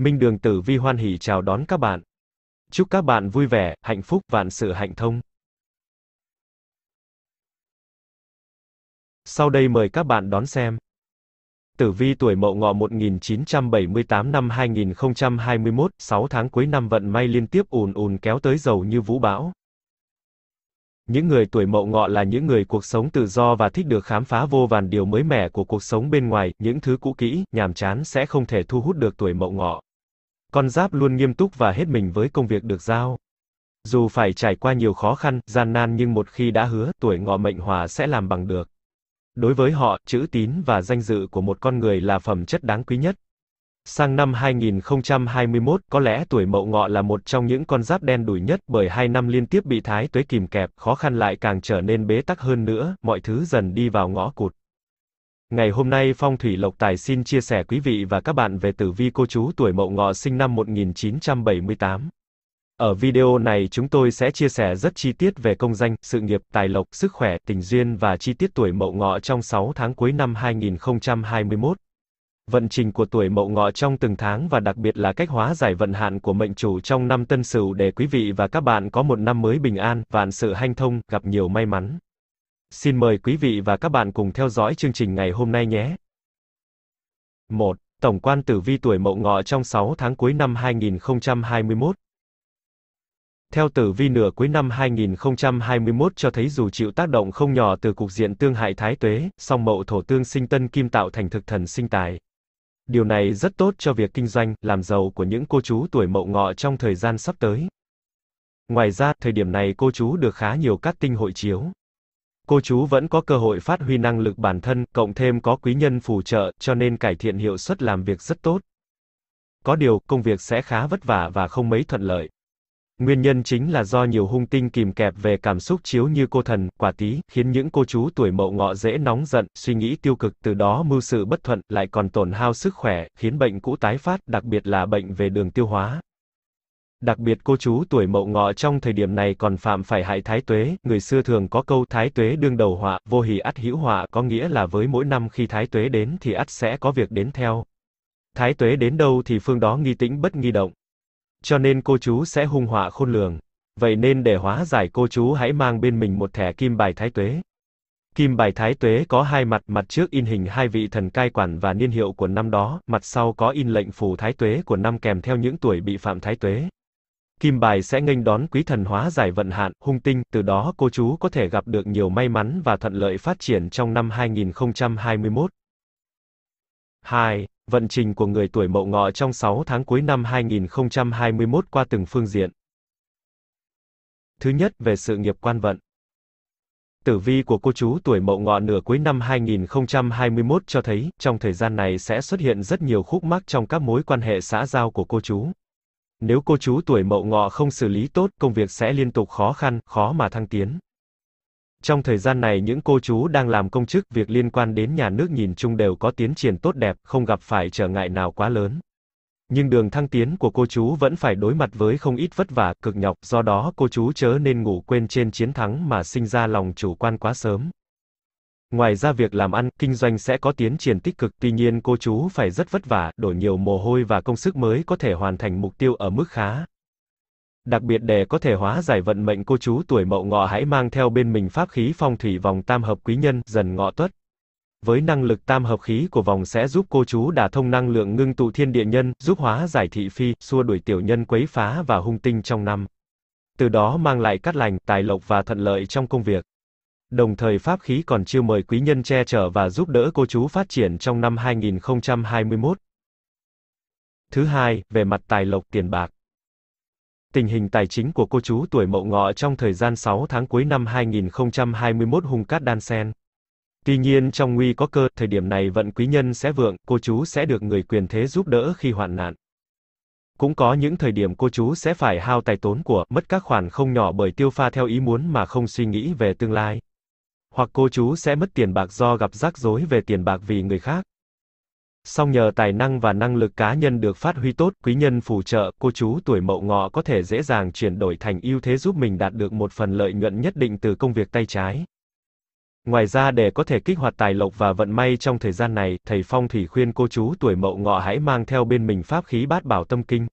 Minh Đường Tử Vi hoan hỉ chào đón các bạn. Chúc các bạn vui vẻ, hạnh phúc, vạn sự hạnh thông. Sau đây mời các bạn đón xem. Tử vi tuổi Mậu Ngọ 1978 năm 2021, 6 tháng cuối năm vận may liên tiếp ùn ùn kéo tới dầu như vũ bão. Những người tuổi Mậu Ngọ là những người cuộc sống tự do và thích được khám phá vô vàn điều mới mẻ của cuộc sống bên ngoài, những thứ cũ kỹ, nhàm chán sẽ không thể thu hút được tuổi Mậu Ngọ. Con giáp luôn nghiêm túc và hết mình với công việc được giao. Dù phải trải qua nhiều khó khăn, gian nan nhưng một khi đã hứa, tuổi ngọ mệnh hòa sẽ làm bằng được. Đối với họ, chữ tín và danh dự của một con người là phẩm chất đáng quý nhất. Sang năm 2021, có lẽ tuổi mậu ngọ là một trong những con giáp đen đủi nhất bởi hai năm liên tiếp bị thái tuế kìm kẹp, khó khăn lại càng trở nên bế tắc hơn nữa, mọi thứ dần đi vào ngõ cụt. Ngày hôm nay Phong Thủy Lộc Tài xin chia sẻ quý vị và các bạn về tử vi cô chú tuổi Mậu Ngọ sinh năm 1978. Ở video này chúng tôi sẽ chia sẻ rất chi tiết về công danh, sự nghiệp, tài lộc, sức khỏe, tình duyên và chi tiết tuổi Mậu Ngọ trong 6 tháng cuối năm 2021. Vận trình của tuổi Mậu Ngọ trong từng tháng và đặc biệt là cách hóa giải vận hạn của mệnh chủ trong năm Tân Sửu để quý vị và các bạn có một năm mới bình an, vạn sự hanh thông, gặp nhiều may mắn. Xin mời quý vị và các bạn cùng theo dõi chương trình ngày hôm nay nhé. 1. Tổng quan tử vi tuổi Mậu Ngọ trong 6 tháng cuối năm 2021. Theo tử vi nửa cuối năm 2021 cho thấy dù chịu tác động không nhỏ từ cục diện tương hại thái tuế, song mậu thổ tương sinh tân kim tạo thành thực thần sinh tài. Điều này rất tốt cho việc kinh doanh, làm giàu của những cô chú tuổi mậu ngọ trong thời gian sắp tới. Ngoài ra, thời điểm này cô chú được khá nhiều cát tinh hội chiếu cô chú vẫn có cơ hội phát huy năng lực bản thân, cộng thêm có quý nhân phù trợ, cho nên cải thiện hiệu suất làm việc rất tốt. Có điều, công việc sẽ khá vất vả và không mấy thuận lợi. Nguyên nhân chính là do nhiều hung tinh kìm kẹp về cảm xúc chiếu như cô thần, quả tí, khiến những cô chú tuổi mậu ngọ dễ nóng giận, suy nghĩ tiêu cực, từ đó mưu sự bất thuận, lại còn tổn hao sức khỏe, khiến bệnh cũ tái phát, đặc biệt là bệnh về đường tiêu hóa. Đặc biệt cô chú tuổi mậu ngọ trong thời điểm này còn phạm phải hại thái tuế, người xưa thường có câu thái tuế đương đầu họa, vô hỷ ắt hữu họa, có nghĩa là với mỗi năm khi thái tuế đến thì ắt sẽ có việc đến theo. Thái tuế đến đâu thì phương đó nghi tĩnh bất nghi động. Cho nên cô chú sẽ hung họa khôn lường. Vậy nên để hóa giải cô chú hãy mang bên mình một thẻ kim bài thái tuế. Kim bài thái tuế có hai mặt, mặt trước in hình hai vị thần cai quản và niên hiệu của năm đó, mặt sau có in lệnh phù thái tuế của năm kèm theo những tuổi bị phạm thái tuế. Kim bài sẽ nghênh đón quý thần hóa giải vận hạn, hung tinh, từ đó cô chú có thể gặp được nhiều may mắn và thuận lợi phát triển trong năm 2021. 2. Vận trình của người tuổi mậu ngọ trong 6 tháng cuối năm 2021 qua từng phương diện. Thứ nhất, về sự nghiệp quan vận. Tử vi của cô chú tuổi mậu ngọ nửa cuối năm 2021 cho thấy, trong thời gian này sẽ xuất hiện rất nhiều khúc mắc trong các mối quan hệ xã giao của cô chú. Nếu cô chú tuổi mậu ngọ không xử lý tốt, công việc sẽ liên tục khó khăn, khó mà thăng tiến. Trong thời gian này những cô chú đang làm công chức, việc liên quan đến nhà nước nhìn chung đều có tiến triển tốt đẹp, không gặp phải trở ngại nào quá lớn. Nhưng đường thăng tiến của cô chú vẫn phải đối mặt với không ít vất vả, cực nhọc, do đó cô chú chớ nên ngủ quên trên chiến thắng mà sinh ra lòng chủ quan quá sớm. Ngoài ra việc làm ăn, kinh doanh sẽ có tiến triển tích cực, tuy nhiên cô chú phải rất vất vả, đổ nhiều mồ hôi và công sức mới có thể hoàn thành mục tiêu ở mức khá. Đặc biệt để có thể hóa giải vận mệnh cô chú tuổi mậu ngọ hãy mang theo bên mình pháp khí phong thủy vòng tam hợp quý nhân, dần ngọ tuất. Với năng lực tam hợp khí của vòng sẽ giúp cô chú đả thông năng lượng ngưng tụ thiên địa nhân, giúp hóa giải thị phi, xua đuổi tiểu nhân quấy phá và hung tinh trong năm. Từ đó mang lại cát lành, tài lộc và thuận lợi trong công việc. Đồng thời pháp khí còn chiêu mời quý nhân che chở và giúp đỡ cô chú phát triển trong năm 2021. Thứ hai, về mặt tài lộc tiền bạc. Tình hình tài chính của cô chú tuổi Mậu Ngọ trong thời gian 6 tháng cuối năm 2021 hung cát đan sen. Tuy nhiên trong nguy có cơ, thời điểm này vận quý nhân sẽ vượng, cô chú sẽ được người quyền thế giúp đỡ khi hoạn nạn. Cũng có những thời điểm cô chú sẽ phải hao tài tốn của, mất các khoản không nhỏ bởi tiêu pha theo ý muốn mà không suy nghĩ về tương lai hoặc cô chú sẽ mất tiền bạc do gặp rắc rối về tiền bạc vì người khác. Song nhờ tài năng và năng lực cá nhân được phát huy tốt, quý nhân phù trợ, cô chú tuổi mậu ngọ có thể dễ dàng chuyển đổi thành ưu thế giúp mình đạt được một phần lợi nhuận nhất định từ công việc tay trái. Ngoài ra để có thể kích hoạt tài lộc và vận may trong thời gian này, thầy Phong Thủy khuyên cô chú tuổi mậu ngọ hãy mang theo bên mình pháp khí bát bảo tâm kinh.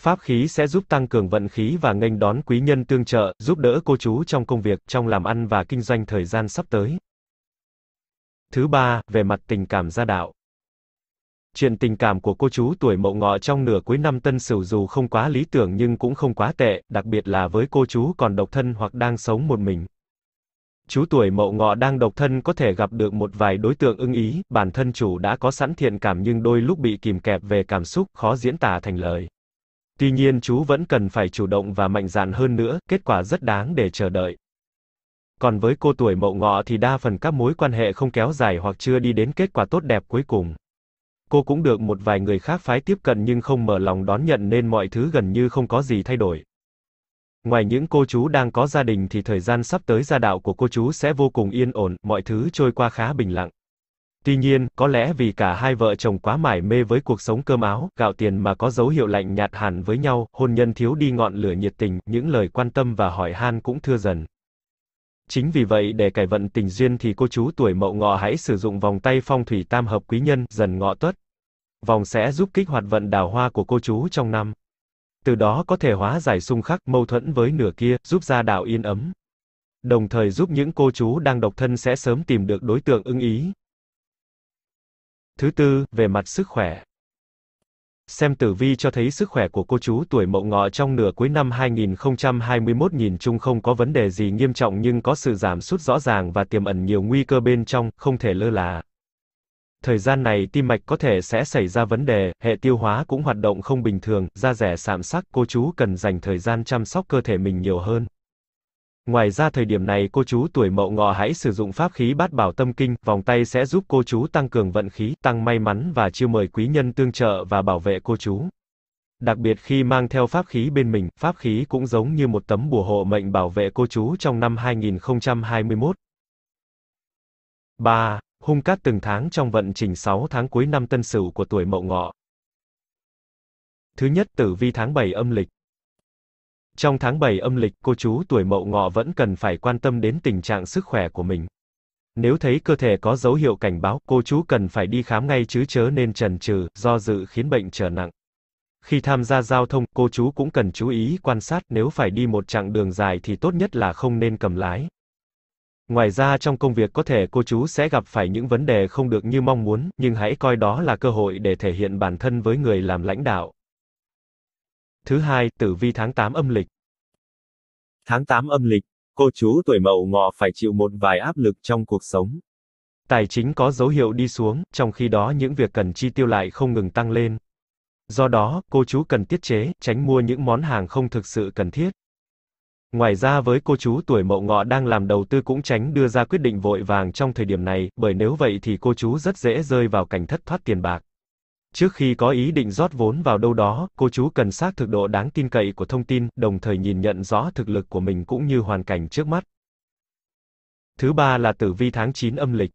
Pháp khí sẽ giúp tăng cường vận khí và nghênh đón quý nhân tương trợ, giúp đỡ cô chú trong công việc, trong làm ăn và kinh doanh thời gian sắp tới. Thứ ba, về mặt tình cảm gia đạo. Chuyện tình cảm của cô chú tuổi Mậu Ngọ trong nửa cuối năm Tân Sửu dù không quá lý tưởng nhưng cũng không quá tệ, đặc biệt là với cô chú còn độc thân hoặc đang sống một mình. Chú tuổi Mậu Ngọ đang độc thân có thể gặp được một vài đối tượng ưng ý, bản thân chủ đã có sẵn thiện cảm nhưng đôi lúc bị kìm kẹp về cảm xúc, khó diễn tả thành lời. Tuy nhiên chú vẫn cần phải chủ động và mạnh dạn hơn nữa, kết quả rất đáng để chờ đợi. Còn với cô tuổi mậu ngọ thì đa phần các mối quan hệ không kéo dài hoặc chưa đi đến kết quả tốt đẹp cuối cùng. Cô cũng được một vài người khác phái tiếp cận nhưng không mở lòng đón nhận nên mọi thứ gần như không có gì thay đổi. Ngoài những cô chú đang có gia đình thì thời gian sắp tới gia đạo của cô chú sẽ vô cùng yên ổn, mọi thứ trôi qua khá bình lặng. Tuy nhiên, có lẽ vì cả hai vợ chồng quá mải mê với cuộc sống cơm áo, gạo tiền mà có dấu hiệu lạnh nhạt hẳn với nhau, hôn nhân thiếu đi ngọn lửa nhiệt tình, những lời quan tâm và hỏi han cũng thưa dần. Chính vì vậy để cải vận tình duyên thì cô chú tuổi mậu ngọ hãy sử dụng vòng tay phong thủy tam hợp quý nhân, dần ngọ tuất. Vòng sẽ giúp kích hoạt vận đào hoa của cô chú trong năm. Từ đó có thể hóa giải xung khắc, mâu thuẫn với nửa kia, giúp gia đạo yên ấm. Đồng thời giúp những cô chú đang độc thân sẽ sớm tìm được đối tượng ưng ý, Thứ tư, về mặt sức khỏe. Xem tử vi cho thấy sức khỏe của cô chú tuổi Mậu Ngọ trong nửa cuối năm 2021 nhìn chung không có vấn đề gì nghiêm trọng nhưng có sự giảm sút rõ ràng và tiềm ẩn nhiều nguy cơ bên trong, không thể lơ là. Thời gian này tim mạch có thể sẽ xảy ra vấn đề, hệ tiêu hóa cũng hoạt động không bình thường, da rẻ sạm sắc, cô chú cần dành thời gian chăm sóc cơ thể mình nhiều hơn. Ngoài ra thời điểm này cô chú tuổi mậu ngọ hãy sử dụng pháp khí bát bảo tâm kinh, vòng tay sẽ giúp cô chú tăng cường vận khí, tăng may mắn và chiêu mời quý nhân tương trợ và bảo vệ cô chú. Đặc biệt khi mang theo pháp khí bên mình, pháp khí cũng giống như một tấm bùa hộ mệnh bảo vệ cô chú trong năm 2021. 3. Hung cát từng tháng trong vận trình 6 tháng cuối năm tân sửu của tuổi mậu ngọ. Thứ nhất, tử vi tháng 7 âm lịch. Trong tháng 7 âm lịch, cô chú tuổi mậu ngọ vẫn cần phải quan tâm đến tình trạng sức khỏe của mình. Nếu thấy cơ thể có dấu hiệu cảnh báo, cô chú cần phải đi khám ngay chứ chớ nên trần trừ, do dự khiến bệnh trở nặng. Khi tham gia giao thông, cô chú cũng cần chú ý quan sát, nếu phải đi một chặng đường dài thì tốt nhất là không nên cầm lái. Ngoài ra trong công việc có thể cô chú sẽ gặp phải những vấn đề không được như mong muốn, nhưng hãy coi đó là cơ hội để thể hiện bản thân với người làm lãnh đạo. Thứ hai, tử vi tháng 8 âm lịch. Tháng 8 âm lịch, cô chú tuổi mậu ngọ phải chịu một vài áp lực trong cuộc sống. Tài chính có dấu hiệu đi xuống, trong khi đó những việc cần chi tiêu lại không ngừng tăng lên. Do đó, cô chú cần tiết chế, tránh mua những món hàng không thực sự cần thiết. Ngoài ra với cô chú tuổi mậu ngọ đang làm đầu tư cũng tránh đưa ra quyết định vội vàng trong thời điểm này, bởi nếu vậy thì cô chú rất dễ rơi vào cảnh thất thoát tiền bạc. Trước khi có ý định rót vốn vào đâu đó, cô chú cần xác thực độ đáng tin cậy của thông tin, đồng thời nhìn nhận rõ thực lực của mình cũng như hoàn cảnh trước mắt. Thứ ba là tử vi tháng 9 âm lịch.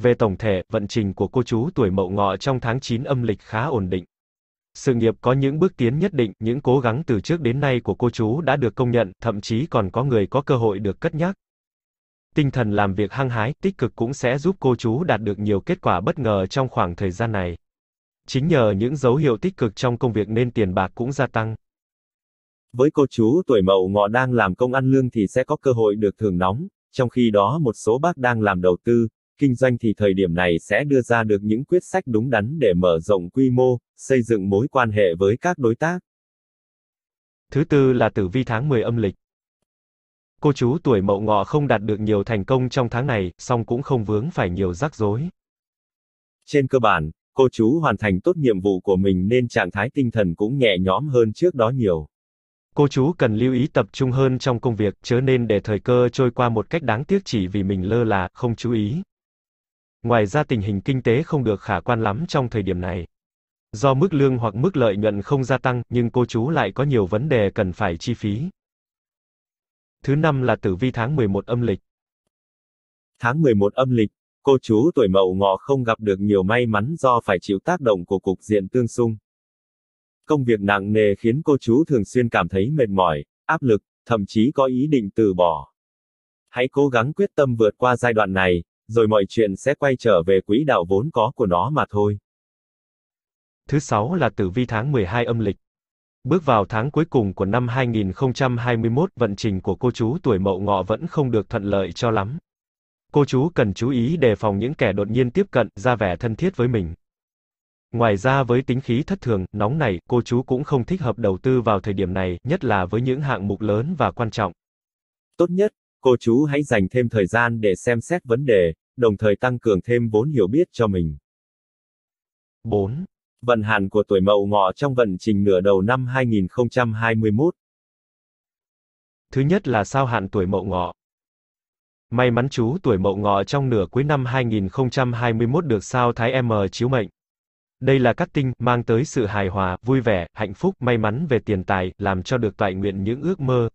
Về tổng thể, vận trình của cô chú tuổi Mậu Ngọ trong tháng 9 âm lịch khá ổn định. Sự nghiệp có những bước tiến nhất định, những cố gắng từ trước đến nay của cô chú đã được công nhận, thậm chí còn có người có cơ hội được cất nhắc, tinh thần làm việc hăng hái, tích cực cũng sẽ giúp cô chú đạt được nhiều kết quả bất ngờ trong khoảng thời gian này. Chính nhờ những dấu hiệu tích cực trong công việc nên tiền bạc cũng gia tăng. Với cô chú tuổi mậu ngọ đang làm công ăn lương thì sẽ có cơ hội được thưởng nóng, trong khi đó một số bác đang làm đầu tư, kinh doanh thì thời điểm này sẽ đưa ra được những quyết sách đúng đắn để mở rộng quy mô, xây dựng mối quan hệ với các đối tác. Thứ tư là tử vi tháng 10 âm lịch. Cô chú tuổi mậu ngọ không đạt được nhiều thành công trong tháng này, song cũng không vướng phải nhiều rắc rối. Trên cơ bản, cô chú hoàn thành tốt nhiệm vụ của mình nên trạng thái tinh thần cũng nhẹ nhõm hơn trước đó nhiều. Cô chú cần lưu ý tập trung hơn trong công việc, chớ nên để thời cơ trôi qua một cách đáng tiếc chỉ vì mình lơ là, không chú ý. Ngoài ra tình hình kinh tế không được khả quan lắm trong thời điểm này. Do mức lương hoặc mức lợi nhuận không gia tăng, nhưng cô chú lại có nhiều vấn đề cần phải chi phí. Thứ năm là tử vi tháng 11 âm lịch. Tháng 11 âm lịch, cô chú tuổi mậu ngọ không gặp được nhiều may mắn do phải chịu tác động của cục diện tương xung. Công việc nặng nề khiến cô chú thường xuyên cảm thấy mệt mỏi, áp lực, thậm chí có ý định từ bỏ. Hãy cố gắng quyết tâm vượt qua giai đoạn này, rồi mọi chuyện sẽ quay trở về quỹ đạo vốn có của nó mà thôi. Thứ sáu là tử vi tháng 12 âm lịch. Bước vào tháng cuối cùng của năm 2021 vận trình của cô chú tuổi mậu ngọ vẫn không được thuận lợi cho lắm. Cô chú cần chú ý đề phòng những kẻ đột nhiên tiếp cận, ra vẻ thân thiết với mình. Ngoài ra với tính khí thất thường, nóng này, cô chú cũng không thích hợp đầu tư vào thời điểm này, nhất là với những hạng mục lớn và quan trọng. Tốt nhất, cô chú hãy dành thêm thời gian để xem xét vấn đề, đồng thời tăng cường thêm vốn hiểu biết cho mình. 4. Vận hạn của tuổi mậu ngọ trong vận trình nửa đầu năm 2021. Thứ nhất là sao hạn tuổi mậu ngọ. May mắn chú tuổi mậu ngọ trong nửa cuối năm 2021 được sao thái M chiếu mệnh. Đây là các tinh mang tới sự hài hòa, vui vẻ, hạnh phúc, may mắn về tiền tài, làm cho được toại nguyện những ước mơ.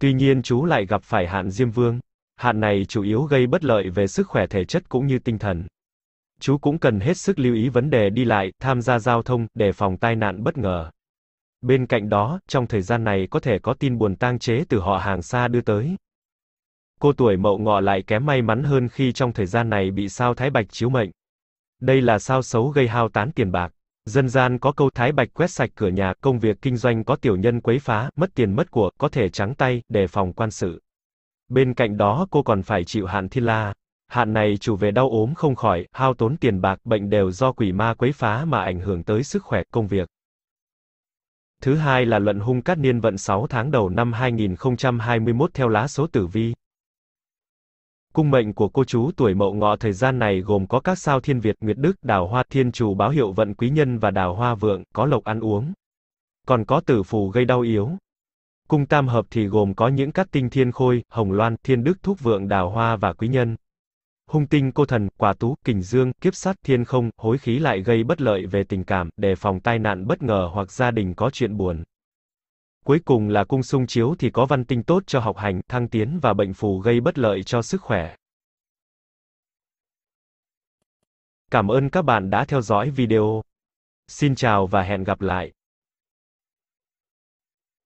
Tuy nhiên chú lại gặp phải hạn Diêm Vương. Hạn này chủ yếu gây bất lợi về sức khỏe thể chất cũng như tinh thần chú cũng cần hết sức lưu ý vấn đề đi lại, tham gia giao thông, đề phòng tai nạn bất ngờ. Bên cạnh đó, trong thời gian này có thể có tin buồn tang chế từ họ hàng xa đưa tới. Cô tuổi mậu ngọ lại kém may mắn hơn khi trong thời gian này bị sao thái bạch chiếu mệnh. Đây là sao xấu gây hao tán tiền bạc. Dân gian có câu thái bạch quét sạch cửa nhà, công việc kinh doanh có tiểu nhân quấy phá, mất tiền mất của, có thể trắng tay, đề phòng quan sự. Bên cạnh đó cô còn phải chịu hạn thiên la, Hạn này chủ về đau ốm không khỏi, hao tốn tiền bạc, bệnh đều do quỷ ma quấy phá mà ảnh hưởng tới sức khỏe, công việc. Thứ hai là luận hung cát niên vận 6 tháng đầu năm 2021 theo lá số tử vi. Cung mệnh của cô chú tuổi mậu ngọ thời gian này gồm có các sao thiên Việt, Nguyệt Đức, Đào Hoa, Thiên Chủ, báo hiệu vận quý nhân và Đào Hoa Vượng, có lộc ăn uống. Còn có tử phù gây đau yếu. Cung tam hợp thì gồm có những cát tinh thiên khôi, hồng loan, thiên đức thúc vượng đào hoa và quý nhân hung tinh cô thần, quả tú, kình dương, kiếp sát, thiên không, hối khí lại gây bất lợi về tình cảm, đề phòng tai nạn bất ngờ hoặc gia đình có chuyện buồn. Cuối cùng là cung sung chiếu thì có văn tinh tốt cho học hành, thăng tiến và bệnh phù gây bất lợi cho sức khỏe. Cảm ơn các bạn đã theo dõi video. Xin chào và hẹn gặp lại.